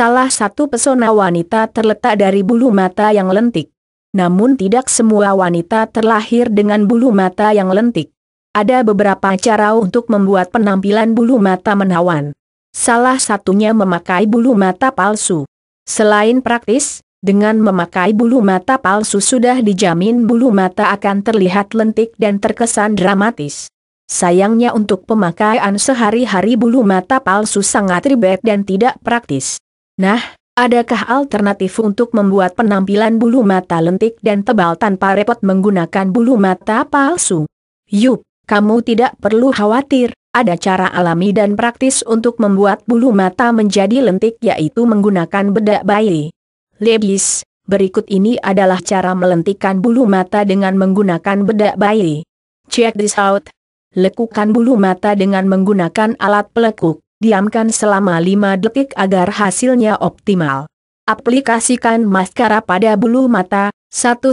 Salah satu pesona wanita terletak dari bulu mata yang lentik. Namun tidak semua wanita terlahir dengan bulu mata yang lentik. Ada beberapa cara untuk membuat penampilan bulu mata menawan. Salah satunya memakai bulu mata palsu. Selain praktis, dengan memakai bulu mata palsu sudah dijamin bulu mata akan terlihat lentik dan terkesan dramatis. Sayangnya untuk pemakaian sehari-hari bulu mata palsu sangat ribet dan tidak praktis. Nah, adakah alternatif untuk membuat penampilan bulu mata lentik dan tebal tanpa repot menggunakan bulu mata palsu? Yup, kamu tidak perlu khawatir, ada cara alami dan praktis untuk membuat bulu mata menjadi lentik yaitu menggunakan bedak bayi. Ladies, berikut ini adalah cara melentikkan bulu mata dengan menggunakan bedak bayi. Check this out. Lekukan bulu mata dengan menggunakan alat pelekuk. Diamkan selama 5 detik agar hasilnya optimal. Aplikasikan maskara pada bulu mata, 1-2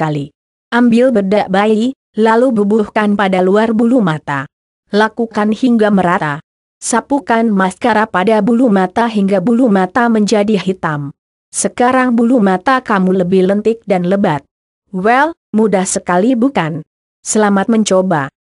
kali. Ambil bedak bayi, lalu bubuhkan pada luar bulu mata. Lakukan hingga merata. Sapukan maskara pada bulu mata hingga bulu mata menjadi hitam. Sekarang bulu mata kamu lebih lentik dan lebat. Well, mudah sekali bukan? Selamat mencoba.